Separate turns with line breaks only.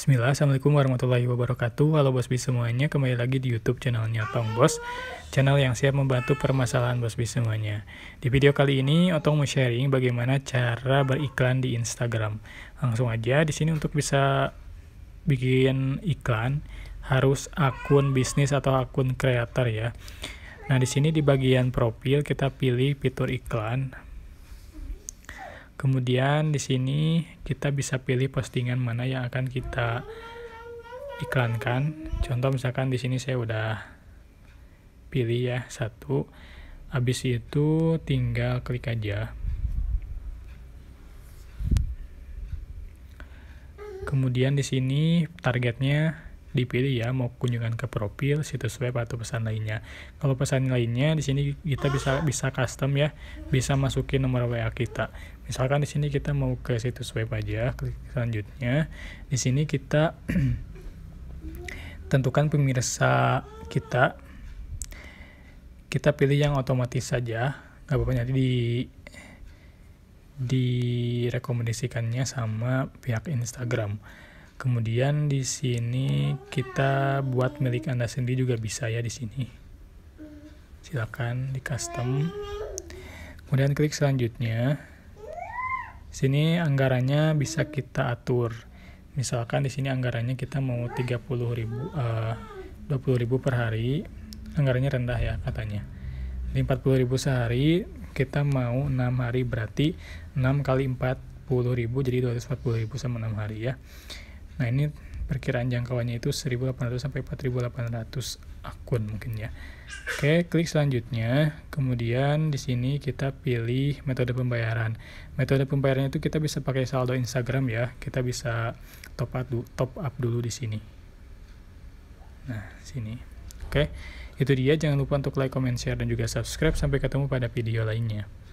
Bismillah, Assalamualaikum warahmatullahi wabarakatuh Halo Bos Bis semuanya, kembali lagi di Youtube channelnya Otong Bos Channel yang siap membantu permasalahan Bos Bis semuanya Di video kali ini, Otong mau sharing bagaimana cara beriklan di Instagram Langsung aja, di sini untuk bisa bikin iklan Harus akun bisnis atau akun creator ya Nah, di sini di bagian profil kita pilih fitur iklan Kemudian di sini kita bisa pilih postingan mana yang akan kita iklankan. Contoh misalkan di sini saya udah pilih ya satu. Habis itu tinggal klik aja. Kemudian di sini targetnya dipilih ya mau kunjungan ke profil, situs web atau pesan lainnya. Kalau pesan lainnya di sini kita bisa bisa custom ya, bisa masukin nomor WA kita. Misalkan di sini kita mau ke situs web aja, klik selanjutnya. Di sini kita tentukan pemirsa kita. Kita pilih yang otomatis saja, nggak apa-apa nanti di direkomendasikannya sama pihak Instagram. Kemudian di sini kita buat milik Anda sendiri juga bisa ya di sini. Silakan di custom. Kemudian klik selanjutnya. Di sini anggarannya bisa kita atur. Misalkan di sini anggarannya kita mau 30.000 uh, 20.000 per hari. Anggarannya rendah ya katanya. 40.000 sehari kita mau 6 hari berarti 6 kali 40.000 jadi 240.000 sama 6 hari ya Nah, ini perkiraan jangkauannya itu 1800 sampai 4800 akun mungkin ya. Oke, klik selanjutnya. Kemudian di sini kita pilih metode pembayaran. Metode pembayaran itu kita bisa pakai saldo Instagram ya. Kita bisa top up top up dulu di sini. Nah, sini. Oke. Itu dia, jangan lupa untuk like, comment, share dan juga subscribe. Sampai ketemu pada video lainnya.